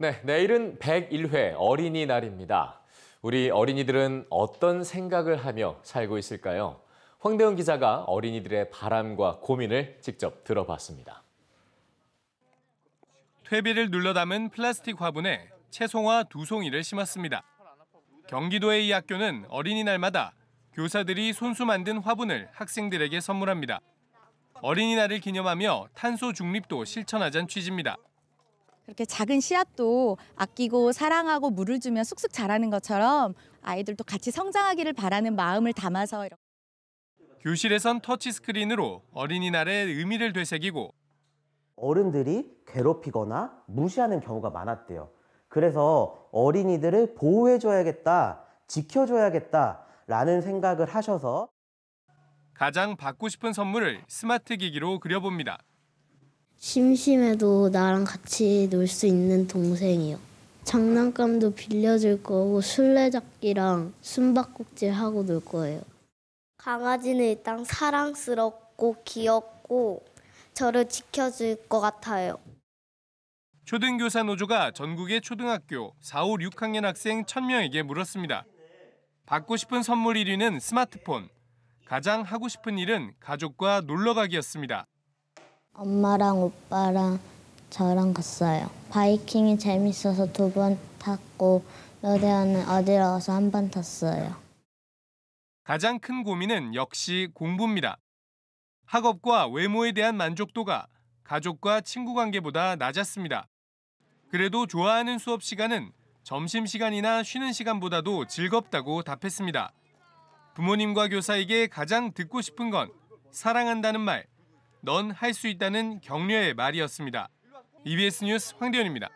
네, 내일은 101회 어린이날입니다. 우리 어린이들은 어떤 생각을 하며 살고 있을까요? 황대영 기자가 어린이들의 바람과 고민을 직접 들어봤습니다. 퇴비를 눌러 담은 플라스틱 화분에 채송화 두 송이를 심었습니다. 경기도의 이 학교는 어린이날마다 교사들이 손수 만든 화분을 학생들에게 선물합니다. 어린이날을 기념하며 탄소 중립도 실천하자는 취지입니다. 그렇게 작은 씨앗도 아끼고 사랑하고 물을 주면 쑥쑥 자라는 것처럼 아이들도 같이 성장하기를 바라는 마음을 담아서 이렇게. 교실에선 터치스크린으로 어린이날의 의미를 되새기고 어른들이 괴롭히거나 무시하는 경우가 많았대요. 그래서 어린이들을 보호해줘야겠다, 지켜줘야겠다라는 생각을 하셔서 가장 받고 싶은 선물을 스마트 기기로 그려봅니다. 심심해도 나랑 같이 놀 수 있는 동생이요. 장난감도 빌려줄 거고 술래잡기랑 숨바꼭질 하고 놀 거예요. 강아지는 일단 사랑스럽고 귀엽고 저를 지켜줄 것 같아요. 초등교사 노조가 전국의 초등학교 4, 5, 6학년 학생 1000명에게 물었습니다. 받고 싶은 선물 1위는 스마트폰, 가장 하고 싶은 일은 가족과 놀러 가기였습니다. 엄마랑 오빠랑 저랑 갔어요. 바이킹이 재밌어서 두 번 탔고 로데오는 어디로 가서 한 번 탔어요. 가장 큰 고민은 역시 공부입니다. 학업과 외모에 대한 만족도가 가족과 친구 관계보다 낮았습니다. 그래도 좋아하는 수업 시간은 점심시간이나 쉬는 시간보다도 즐겁다고 답했습니다. 부모님과 교사에게 가장 듣고 싶은 건 사랑한다는 말, 넌할수 있다는 격려의 말이었습니다. EBS 뉴스 황대현입니다.